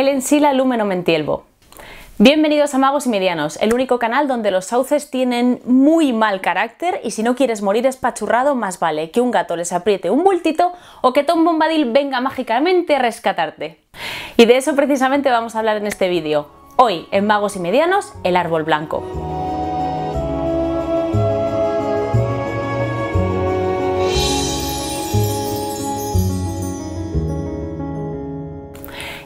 el Ensila Mentielbo. Bienvenidos a Magos y Medianos, el único canal donde los sauces tienen muy mal carácter y si no quieres morir espachurrado, más vale que un gato les apriete un bultito o que Tom Bombadil venga mágicamente a rescatarte. Y de eso precisamente vamos a hablar en este vídeo. Hoy, en Magos y Medianos, el árbol blanco.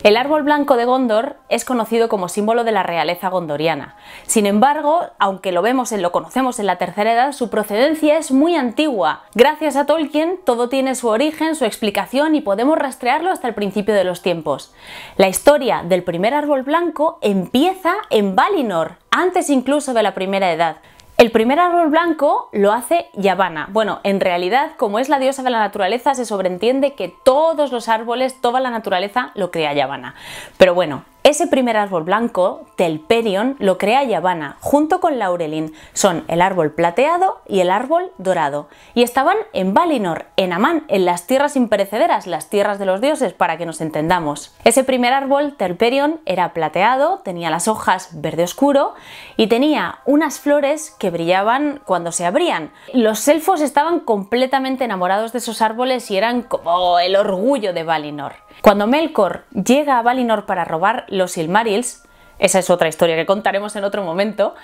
El árbol blanco de Gondor es conocido como símbolo de la realeza gondoriana. Sin embargo, aunque lo vemos y lo conocemos en la tercera edad, su procedencia es muy antigua. Gracias a Tolkien, todo tiene su origen, su explicación y podemos rastrearlo hasta el principio de los tiempos. La historia del primer árbol blanco empieza en Valinor, antes incluso de la primera edad. El primer árbol blanco lo hace Yavana. Bueno, en realidad, como es la diosa de la naturaleza, se sobreentiende que todos los árboles, toda la naturaleza lo crea Yavana. Pero bueno, ese primer árbol blanco, Telperion, lo crea Yavanna junto con Laurelin. Son el árbol plateado y el árbol dorado. Y estaban en Valinor, en Amán, en las tierras imperecederas, las tierras de los dioses, para que nos entendamos. Ese primer árbol, Telperion, era plateado, tenía las hojas verde oscuro y tenía unas flores que brillaban cuando se abrían. Los elfos estaban completamente enamorados de esos árboles y eran como el orgullo de Valinor. Cuando Melkor llega a Valinor para robar los Silmarils, esa es otra historia que contaremos en otro momento,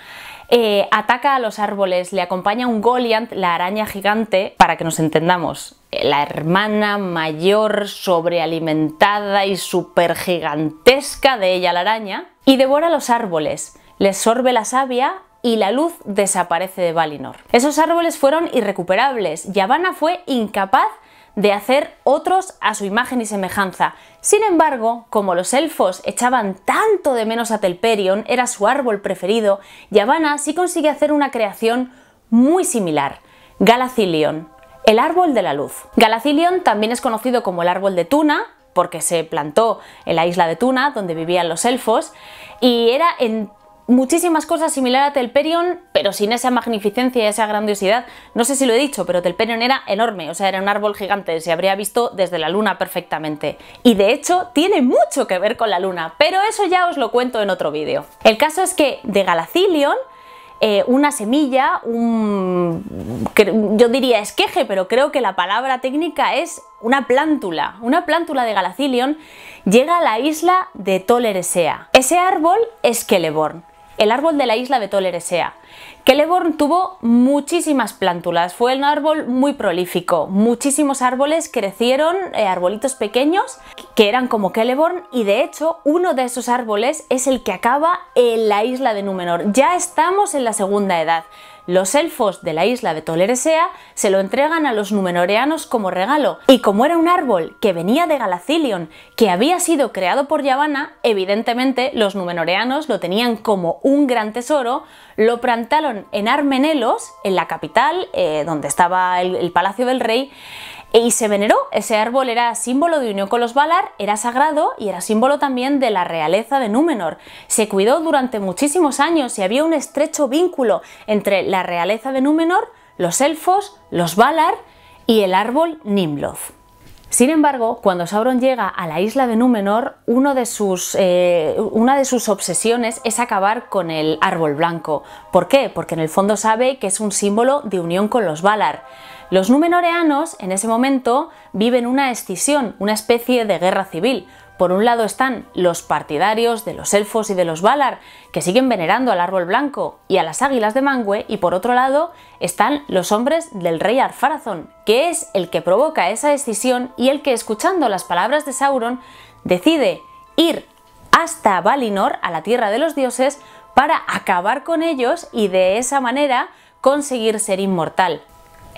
eh, ataca a los árboles, le acompaña un goliant, la araña gigante, para que nos entendamos, la hermana mayor, sobrealimentada y supergigantesca gigantesca de ella la araña, y devora los árboles, le sorbe la savia y la luz desaparece de Valinor. Esos árboles fueron irrecuperables, Havana fue incapaz de hacer otros a su imagen y semejanza. Sin embargo, como los elfos echaban tanto de menos a Telperion, era su árbol preferido, Yavanna sí consigue hacer una creación muy similar, Galacilion, el árbol de la luz. Galacilion también es conocido como el árbol de Tuna, porque se plantó en la isla de Tuna, donde vivían los elfos, y era en muchísimas cosas similares a Telperion, pero sin esa magnificencia y esa grandiosidad. No sé si lo he dicho, pero Telperion era enorme, o sea, era un árbol gigante, se habría visto desde la luna perfectamente. Y de hecho, tiene mucho que ver con la luna, pero eso ya os lo cuento en otro vídeo. El caso es que de Galacilion eh, una semilla, un. yo diría esqueje, pero creo que la palabra técnica es una plántula. Una plántula de Galacilion llega a la isla de Toleresea. Ese árbol es Celeborn el árbol de la isla de Toleresea. Celeborn tuvo muchísimas plántulas, fue un árbol muy prolífico, muchísimos árboles crecieron, eh, arbolitos pequeños que eran como Celeborn y de hecho uno de esos árboles es el que acaba en la isla de Númenor. Ya estamos en la segunda edad. Los elfos de la isla de Toleresea se lo entregan a los numenoreanos como regalo, y como era un árbol que venía de Galacilion, que había sido creado por Yavanna, evidentemente los numenoreanos lo tenían como un gran tesoro, lo plantaron en Armenelos, en la capital, eh, donde estaba el Palacio del Rey, y se veneró. Ese árbol era símbolo de unión con los Valar, era sagrado y era símbolo también de la realeza de Númenor. Se cuidó durante muchísimos años y había un estrecho vínculo entre la realeza de Númenor, los elfos, los Valar y el árbol Nimloth. Sin embargo, cuando Sauron llega a la isla de Númenor, de sus, eh, una de sus obsesiones es acabar con el árbol blanco. ¿Por qué? Porque en el fondo sabe que es un símbolo de unión con los Valar. Los númenoreanos en ese momento viven una escisión, una especie de guerra civil, por un lado están los partidarios de los elfos y de los Valar, que siguen venerando al árbol blanco y a las águilas de Mangue, y por otro lado están los hombres del rey Arfarazón que es el que provoca esa decisión y el que, escuchando las palabras de Sauron, decide ir hasta Valinor, a la tierra de los dioses, para acabar con ellos y de esa manera conseguir ser inmortal.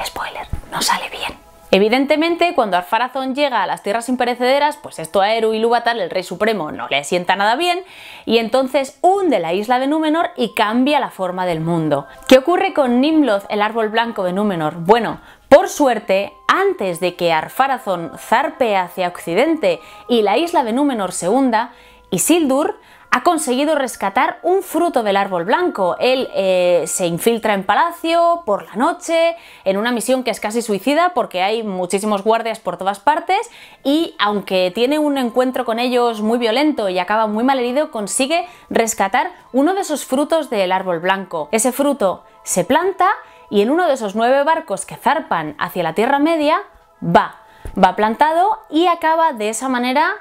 Spoiler, no sale bien. Evidentemente, cuando Arfarazón llega a las tierras imperecederas, pues esto a Eru y el rey supremo, no le sienta nada bien, y entonces hunde la isla de Númenor y cambia la forma del mundo. ¿Qué ocurre con Nimloth, el árbol blanco de Númenor? Bueno, por suerte, antes de que Arfarazón zarpe hacia occidente y la isla de Númenor se hunda, Sildur ha conseguido rescatar un fruto del árbol blanco. Él eh, se infiltra en palacio por la noche, en una misión que es casi suicida porque hay muchísimos guardias por todas partes y aunque tiene un encuentro con ellos muy violento y acaba muy mal herido, consigue rescatar uno de esos frutos del árbol blanco. Ese fruto se planta y en uno de esos nueve barcos que zarpan hacia la Tierra Media va. Va plantado y acaba de esa manera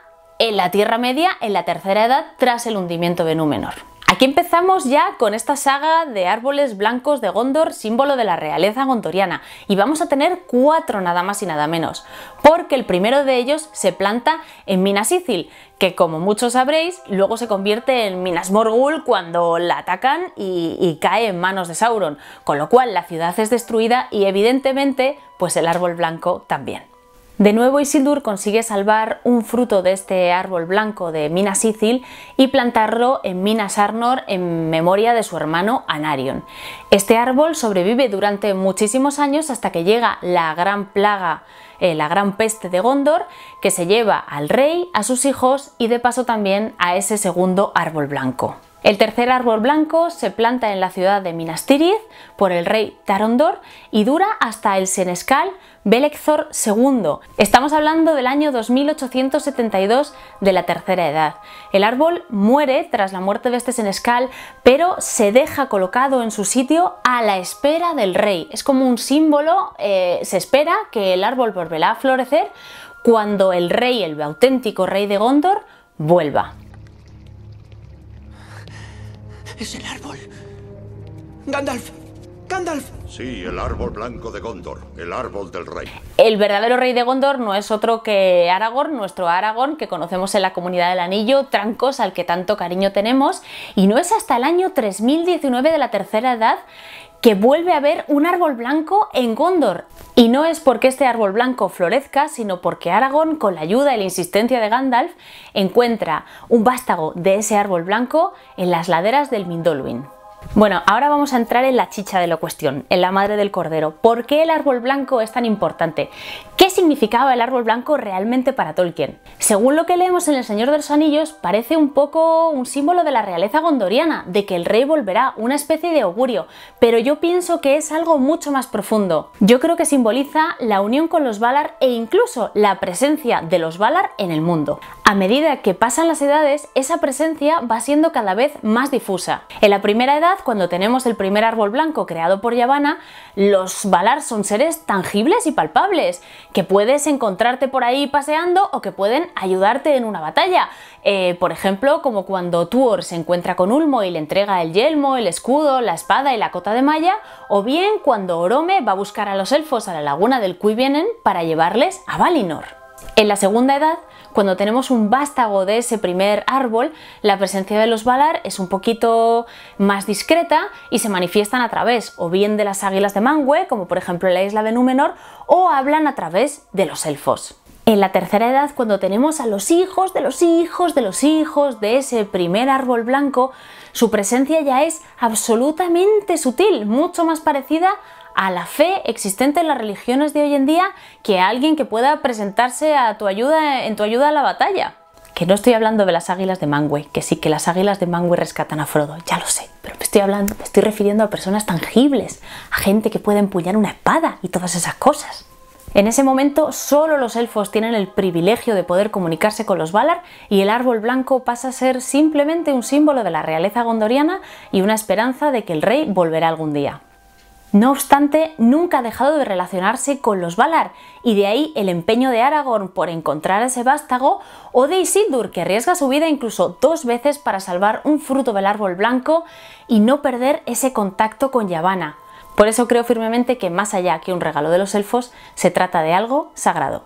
en la Tierra Media, en la Tercera Edad, tras el hundimiento de Númenor. Aquí empezamos ya con esta saga de árboles blancos de Gondor, símbolo de la realeza gondoriana, y vamos a tener cuatro nada más y nada menos, porque el primero de ellos se planta en Minas Ithil, que como muchos sabréis, luego se convierte en Minas Morgul cuando la atacan y, y cae en manos de Sauron, con lo cual la ciudad es destruida y evidentemente, pues el árbol blanco también. De nuevo Isildur consigue salvar un fruto de este árbol blanco de Minas Ithil y plantarlo en Minas Arnor en memoria de su hermano Anarion. Este árbol sobrevive durante muchísimos años hasta que llega la gran plaga, eh, la gran peste de Gondor, que se lleva al rey, a sus hijos y de paso también a ese segundo árbol blanco. El tercer árbol blanco se planta en la ciudad de Minas Tirith por el rey Tarondor y dura hasta el senescal Belekzor II. Estamos hablando del año 2872 de la Tercera Edad. El árbol muere tras la muerte de este senescal, pero se deja colocado en su sitio a la espera del rey. Es como un símbolo, eh, se espera que el árbol volverá a florecer cuando el rey, el auténtico rey de Gondor, vuelva. Es el árbol. Gandalf. Sí, el árbol blanco de Gondor, el árbol del rey. El verdadero rey de Gondor no es otro que Aragorn, nuestro Aragorn que conocemos en la comunidad del Anillo, Trancos al que tanto cariño tenemos, y no es hasta el año 3019 de la tercera edad que vuelve a haber un árbol blanco en Gondor. Y no es porque este árbol blanco florezca, sino porque Aragorn, con la ayuda y la insistencia de Gandalf, encuentra un vástago de ese árbol blanco en las laderas del Mindolwin. Bueno, ahora vamos a entrar en la chicha de la cuestión, en la madre del cordero. ¿Por qué el árbol blanco es tan importante? ¿Qué significaba el árbol blanco realmente para Tolkien? Según lo que leemos en El Señor de los Anillos, parece un poco un símbolo de la realeza gondoriana, de que el rey volverá, una especie de augurio, pero yo pienso que es algo mucho más profundo. Yo creo que simboliza la unión con los Valar e incluso la presencia de los Valar en el mundo. A medida que pasan las edades, esa presencia va siendo cada vez más difusa. En la primera edad, cuando tenemos el primer árbol blanco creado por Yavanna, los Valar son seres tangibles y palpables que puedes encontrarte por ahí paseando o que pueden ayudarte en una batalla. Eh, por ejemplo, como cuando Tuor se encuentra con Ulmo y le entrega el yelmo, el escudo, la espada y la cota de malla, o bien cuando Orome va a buscar a los elfos a la laguna del Cuivienen para llevarles a Valinor. En la segunda edad, cuando tenemos un vástago de ese primer árbol, la presencia de los Valar es un poquito más discreta y se manifiestan a través o bien de las águilas de Mangue, como por ejemplo en la isla de Númenor, o hablan a través de los elfos. En la tercera edad, cuando tenemos a los hijos de los hijos de los hijos de ese primer árbol blanco, su presencia ya es absolutamente sutil, mucho más parecida a la fe existente en las religiones de hoy en día que alguien que pueda presentarse a tu ayuda, en tu ayuda a la batalla. Que no estoy hablando de las águilas de Mangue, que sí, que las águilas de Mangue rescatan a Frodo, ya lo sé, pero estoy hablando, estoy refiriendo a personas tangibles, a gente que puede empuñar una espada y todas esas cosas. En ese momento solo los elfos tienen el privilegio de poder comunicarse con los Valar y el árbol blanco pasa a ser simplemente un símbolo de la realeza gondoriana y una esperanza de que el rey volverá algún día. No obstante, nunca ha dejado de relacionarse con los Valar, y de ahí el empeño de Aragorn por encontrar ese vástago, o de Isildur, que arriesga su vida incluso dos veces para salvar un fruto del árbol blanco y no perder ese contacto con Yavanna. Por eso creo firmemente que más allá que un regalo de los elfos, se trata de algo sagrado.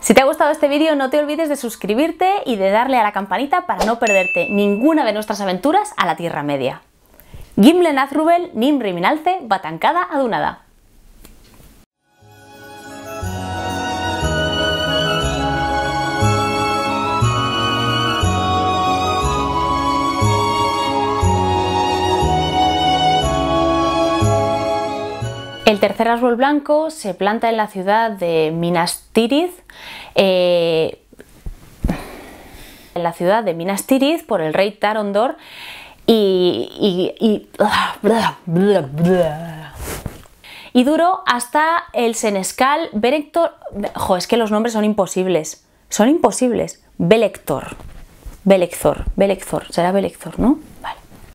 Si te ha gustado este vídeo no te olvides de suscribirte y de darle a la campanita para no perderte ninguna de nuestras aventuras a la Tierra Media. Gimlen Azrubel, Nim Riminalce, Batancada Adunada. El tercer árbol blanco se planta en la ciudad de Minas Tirith, eh, en la ciudad de Minas Tirith por el rey Tarondor y, y, y, duró hasta el Senescal Belector. Jo, es que los nombres son imposibles. Son imposibles. Belector. Belector. Belector. Será Belector, ¿no?